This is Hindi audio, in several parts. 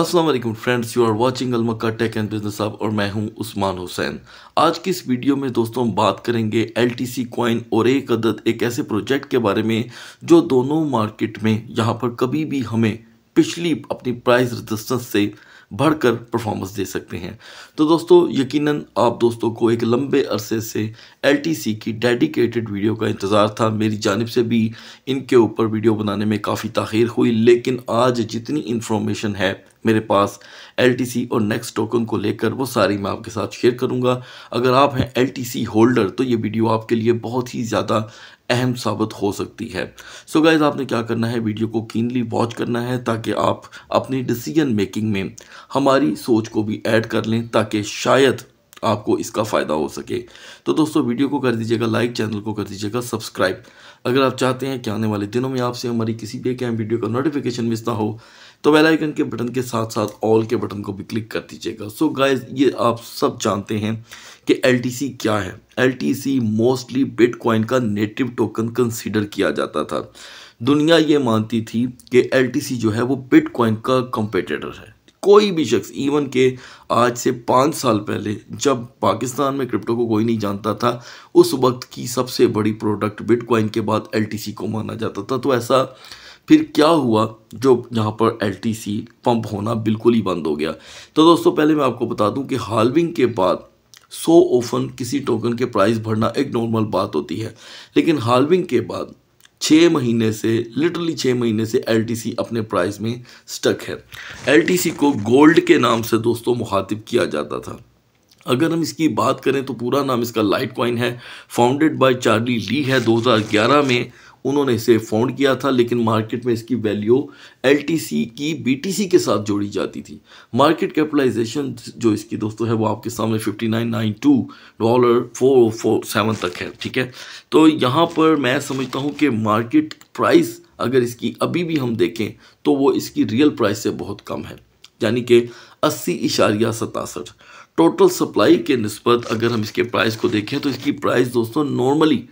Aslam friends you are watching अलमक्का टेक एंड बिजनेस हब और मैं हूं उस्मान हुसैन आज की इस वीडियो में दोस्तों हम बात करेंगे एल टी सी कॉइन और एक अदद एक ऐसे प्रोजेक्ट के बारे में जो दोनों मार्केट में यहां पर कभी भी हमें पिछली अपनी प्राइस रजिस्टेंस से बढ़कर परफॉर्मेंस दे सकते हैं तो दोस्तों यकीनन आप दोस्तों को एक लंबे अरसे से सी की डेडिकेटेड वीडियो का इंतज़ार था मेरी जानब से भी इनके ऊपर वीडियो बनाने में काफ़ी तखीर हुई लेकिन आज जितनी इन्फॉर्मेशन है मेरे पास एल और नेक्स्ट टोकन को लेकर वो सारी मैं आपके साथ शेयर करूँगा अगर आप हैं एल होल्डर तो ये वीडियो आपके लिए बहुत ही ज़्यादा अहम साबित हो सकती है सो so गाइज आपने क्या करना है वीडियो को कीनली वॉच करना है ताकि आप अपनी डिसीजन मेकिंग में हमारी सोच को भी ऐड कर लें ताकि शायद आपको इसका फ़ायदा हो सके तो दोस्तों वीडियो को कर दीजिएगा लाइक चैनल को कर दीजिएगा सब्सक्राइब अगर आप चाहते हैं कि आने वाले दिनों में आपसे हमारी किसी भी एक अहम वीडियो का नोटिफिकेशन मिस ना हो तो बेल आइकन के बटन के साथ साथ ऑल के बटन को भी क्लिक कर दीजिएगा सो गाइज ये आप सब जानते हैं कि एल क्या है एल मोस्टली बिटकॉइन का नेटिव टोकन कंसिडर किया जाता था दुनिया ये मानती थी कि एल जो है वो बिटकॉइन का कंपेटेटर है कोई भी शख्स इवन के आज से पाँच साल पहले जब पाकिस्तान में क्रिप्टो को कोई नहीं जानता था उस वक्त की सबसे बड़ी प्रोडक्ट बिटकॉइन के बाद एलटीसी को माना जाता था तो ऐसा फिर क्या हुआ जो यहाँ पर एल पंप होना बिल्कुल ही बंद हो गया तो दोस्तों पहले मैं आपको बता दूं कि हालविंग के बाद सो ओफन किसी टोकन के प्राइस भरना एक नॉर्मल बात होती है लेकिन हालविंग के बाद छः महीने से लिटरली छः महीने से एल अपने प्राइस में स्टक है एल को गोल्ड के नाम से दोस्तों मुखातिब किया जाता था अगर हम इसकी बात करें तो पूरा नाम इसका लाइट कॉइन है फाउंडेड बाय चार्ली ली है 2011 में उन्होंने इसे फाउंड किया था लेकिन मार्केट में इसकी वैल्यू एल की बी के साथ जोड़ी जाती थी मार्केट कैपिटलाइजेशन जो इसकी दोस्तों है वो आपके सामने 59.92 डॉलर 447 तक है ठीक है तो यहाँ पर मैं समझता हूँ कि मार्केट प्राइस अगर इसकी अभी भी हम देखें तो वो इसकी रियल प्राइस से बहुत कम है यानी कि अस्सी इशारिया सतासठ टोटल सप्लाई के नस्बत अगर हम इसके प्राइस को देखें तो इसकी प्राइस दोस्तों normally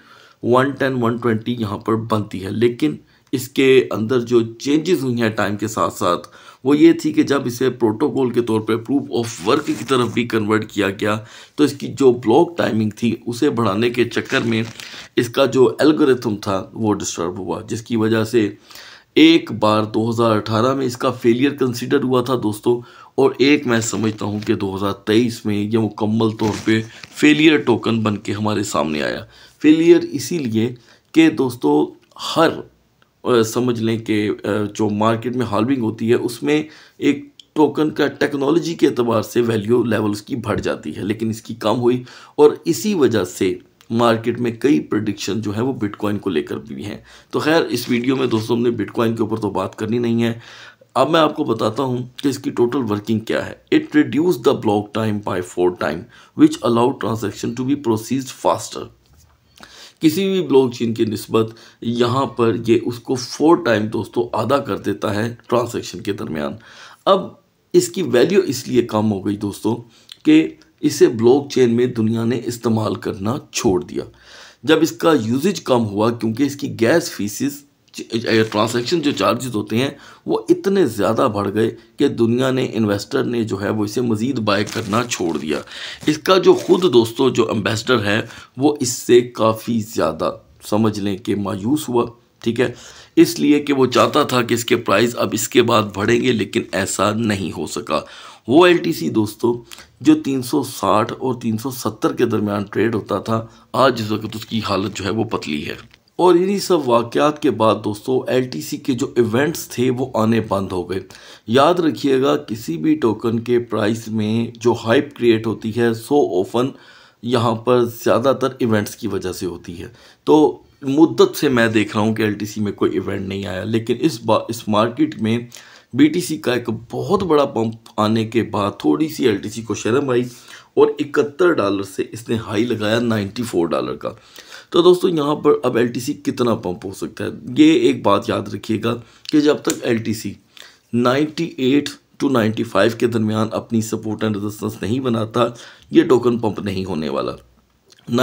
one ten one twenty यहाँ पर बनती है लेकिन इसके अंदर जो चेंजेस हुई हैं टाइम के साथ साथ वो ये थी कि जब इसे प्रोटोकॉल के तौर पे प्रूफ ऑफ वर्क की तरफ भी कन्वर्ट किया गया तो इसकी जो ब्लॉक टाइमिंग थी उसे बढ़ाने के चक्कर में इसका जो एल्गोरिथम था वो डिस्टर्ब हुआ जिसकी वजह से एक बार 2018 में इसका फेलियर कंसिडर हुआ था दोस्तों और एक मैं समझता हूँ कि 2023 में यह मुकम्मल तौर पे फेलियर टोकन बन के हमारे सामने आया फेलियर इसीलिए कि दोस्तों हर समझ लें कि जो मार्केट में हार्विंग होती है उसमें एक टोकन का टेक्नोलॉजी के अतबार से वैल्यू लेवल्स की बढ़ जाती है लेकिन इसकी कम हुई और इसी वजह से मार्केट में कई प्रडिक्शन जो है वो बिटकॉइन को लेकर भी हैं तो खैर इस वीडियो में दोस्तों हमने बिटकॉइन के ऊपर तो बात करनी नहीं है अब मैं आपको बताता हूं कि इसकी टोटल वर्किंग क्या है it reduce the block time by four time which allow transaction to be processed faster किसी भी ब्लॉक चेन की नस्बत यहाँ पर ये उसको फोर टाइम दोस्तों आधा कर देता है ट्रांजेक्शन के दरमियान अब इसकी वैल्यू इसलिए कम हो गई दोस्तों कि इसे ब्लॉकचेन में दुनिया ने इस्तेमाल करना छोड़ दिया जब इसका यूजेज कम हुआ क्योंकि इसकी गैस फीसिस ट्रांसैक्शन जो चार्जेस होते हैं वो इतने ज़्यादा बढ़ गए कि दुनिया ने इन्वेस्टर ने जो है वो इसे मज़ीद बाय करना छोड़ दिया इसका जो ख़ुद दोस्तों जो एम्बेसडर है वो इससे काफ़ी ज़्यादा समझ लें कि मायूस हुआ ठीक है इसलिए कि वो चाहता था कि इसके प्राइस अब इसके बाद बढ़ेंगे लेकिन ऐसा नहीं हो सका वो एल दोस्तों जो 360 और 370 के दरमियान ट्रेड होता था आज इस वक्त उसकी हालत जो है वो पतली है और इन्हीं सब वाक़ात के बाद दोस्तों एल के जो इवेंट्स थे वो आने बंद हो गए याद रखिएगा किसी भी टोकन के प्राइस में जो हाइप क्रिएट होती है सो ऑफन यहाँ पर ज़्यादातर इवेंट्स की वजह से होती है तो मुद्दत से मैं देख रहा हूँ कि एल में कोई इवेंट नहीं आया लेकिन इस बा इस मार्केट में बी का एक बहुत बड़ा पंप आने के बाद थोड़ी सी एल को शर्म आई और इकहत्तर डॉलर से इसने हाई लगाया 94 डॉलर का तो दोस्तों यहाँ पर अब एल कितना पंप हो सकता है ये एक बात याद रखिएगा कि जब तक एलटीसी 98 टू 95 के दरमियान अपनी सपोर्ट एंड रजिस्टेंस नहीं बनाता ये टोकन पंप नहीं होने वाला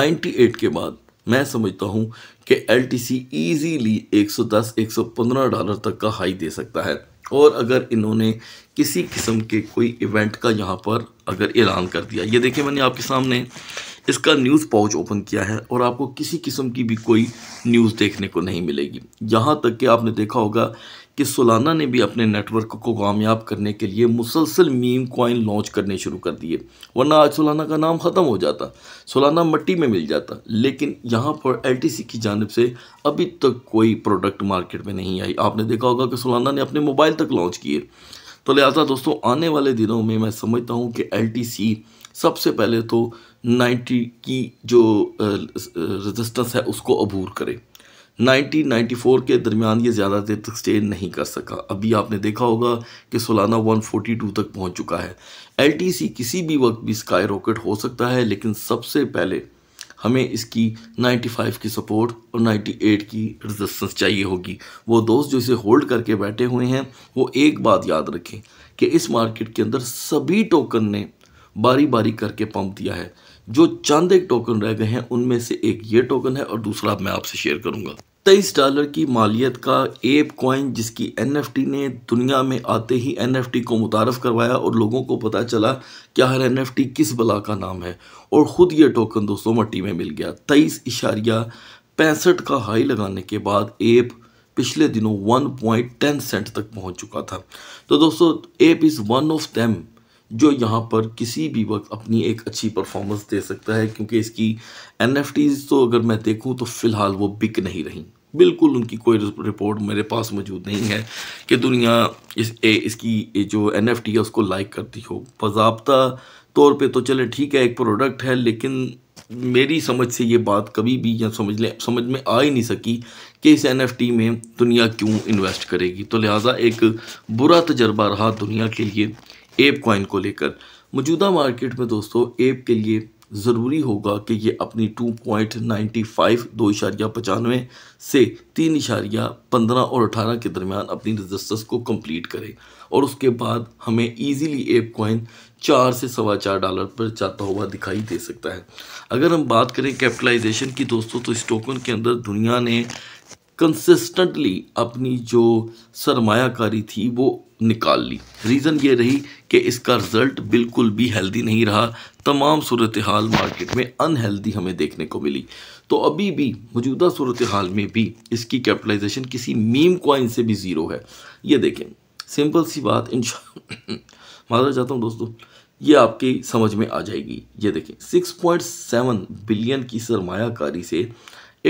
98 के बाद मैं समझता हूँ कि L T C easily 110-115 dollar तक का हाई दे सकता है और अगर इन्होंने किसी किस्म के कोई इवेंट का यहाँ पर अगर ऐलान कर दिया ये देखिए मैंने आपके सामने इसका न्यूज़ पाउच ओपन किया है और आपको किसी किस्म की भी कोई न्यूज़ देखने को नहीं मिलेगी यहाँ तक कि आपने देखा होगा कि सोलाना ने भी अपने नेटवर्क को कामयाब करने के लिए मुसलसल मीम कॉइन लॉन्च करने शुरू कर दिए वरना आज सोलाना का नाम ख़त्म हो जाता सोलाना मट्टी में मिल जाता लेकिन यहाँ पर एल की जानब से अभी तक कोई प्रोडक्ट मार्केट में नहीं आई आपने देखा होगा कि सोलाना ने अपने मोबाइल तक लॉन्च किए तो लिहाजा दोस्तों आने वाले दिनों में मैं समझता हूँ कि एल सबसे पहले तो 90 की जो रजिस्टेंस है उसको अबूर करे 1994 के दरमियान ये ज़्यादा देर तक स्टे नहीं कर सका अभी आपने देखा होगा कि सोलाना 142 तक पहुंच चुका है एल किसी भी वक्त भी स्काई रॉकेट हो सकता है लेकिन सबसे पहले हमें इसकी 95 की सपोर्ट और 98 की रजिस्टेंस चाहिए होगी वो दोस्त जो इसे होल्ड करके बैठे हुए हैं वो एक बात याद रखें कि इस मार्केट के अंदर सभी टोकन ने बारी बारी करके पंप दिया है जो चंद एक टोकन रह गए हैं उनमें से एक ये टोकन है और दूसरा मैं आपसे शेयर करूंगा तेईस डॉलर की मालियत का एप कॉइन जिसकी एनएफटी ने दुनिया में आते ही एनएफटी को मुतारफ़ करवाया और लोगों को पता चला कि हर एनएफटी किस बला का नाम है और ख़ुद ये टोकन दोस्तों मट्टी में मिल गया तेईस इशारिया पैंसठ का हाई लगाने के बाद एप पिछले दिनों वन पॉइंट टेन सेंट तक पहुंच चुका था तो दोस्तों ape is one of them जो यहाँ पर किसी भी वक्त अपनी एक अच्छी परफॉर्मेंस दे सकता है क्योंकि इसकी एन तो अगर मैं देखूँ तो फ़िलहाल वो बिक नहीं रहीं बिल्कुल उनकी कोई रिपोर्ट मेरे पास मौजूद नहीं है कि दुनिया इस ए, इसकी जो एन एफ टी है उसको लाइक करती हो बाबा तौर पे तो चले ठीक है एक प्रोडक्ट है लेकिन मेरी समझ से ये बात कभी भी या समझ ले समझ में आ ही नहीं सकी कि इस एन में दुनिया क्यों इन्वेस्ट करेगी तो लिहाजा एक बुरा तजर्बा रहा दुनिया के लिए एप कॉइन को लेकर मौजूदा मार्केट में दोस्तों एप के लिए ज़रूरी होगा कि ये अपनी 2.95 दो इशारिया पचानवे से तीन इशारिया पंद्रह और अठारह के दरमियान अपनी रजिस्टर्स को कंप्लीट करें और उसके बाद हमें ईजीली एप कॉइन चार से सवा चार डॉलर पर जाता हुआ दिखाई दे सकता है अगर हम बात करें कैपिटलाइजेशन की दोस्तों तो इस टोकन के अंदर दुनिया ने कंसिस्टेंटली अपनी जो सरमायाकारी थी वो निकाल ली रीज़न ये रही कि इसका रिज़ल्ट बिल्कुल भी हेल्दी नहीं रहा तमाम सूरत हाल मार्केट में अनहेल्दी हमें देखने को मिली तो अभी भी मौजूदा सूरत हाल में भी इसकी कैपिटलाइजेशन किसी मीम कॉइन से भी ज़ीरो है ये देखें सिंपल सी बात इन माना चाहता हूँ दोस्तों ये आपकी समझ में आ जाएगी ये देखें सेवन बिलियन की सरमायाकारी से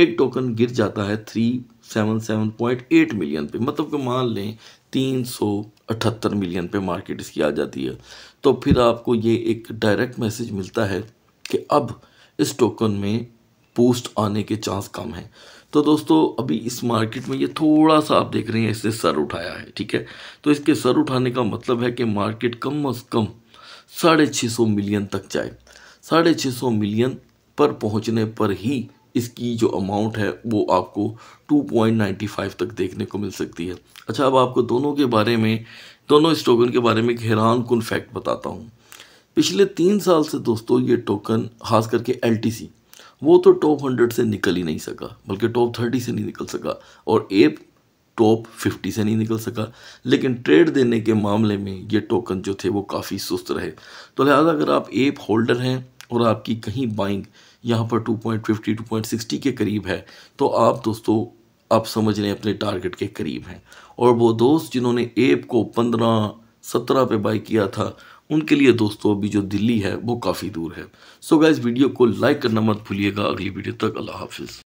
एक टोकन गिर जाता है three seven seven point eight million पे मतलब कि मान लें तीन सौ अठहत्तर मिलियन पे मार्केट इसकी आ जाती है तो फिर आपको ये एक डायरेक्ट मैसेज मिलता है कि अब इस टोकन में पोस्ट आने के चांस कम हैं तो दोस्तों अभी इस मार्केट में ये थोड़ा सा आप देख रहे हैं इसने सर उठाया है ठीक है तो इसके सर उठाने का मतलब है कि मार्केट कम अज़ कम साढ़े छः सौ मिलियन तक जाए साढ़े छः सौ मिलियन पर पहुंचने पर ही इसकी जो अमाउंट है वो आपको 2.95 तक देखने को मिल सकती है अच्छा अब आपको दोनों के बारे में दोनों इस टोकन के बारे में एक हैरान कन फैक्ट बताता हूँ पिछले तीन साल से दोस्तों ये टोकन खास करके एल वो तो टॉप हंड्रेड से निकल ही नहीं सका बल्कि टॉप थर्टी से नहीं निकल सका और एप टॉप फिफ्टी से नहीं निकल सका लेकिन ट्रेड देने के मामले में ये टोकन जो थे वो काफ़ी सुस्त रहे तो लिहाजा अगर आप एप होल्डर हैं और आपकी कहीं बाइंग यहाँ पर 2.50 2.60 के करीब है तो आप दोस्तों आप समझ लें अपने टारगेट के करीब हैं और वो दोस्त जिन्होंने एप को 15 17 पे बाई किया था उनके लिए दोस्तों अभी जो दिल्ली है वो काफ़ी दूर है सो so गाइज वीडियो को लाइक करना मत भूलिएगा अगली वीडियो तक अल्लाह हाफिज़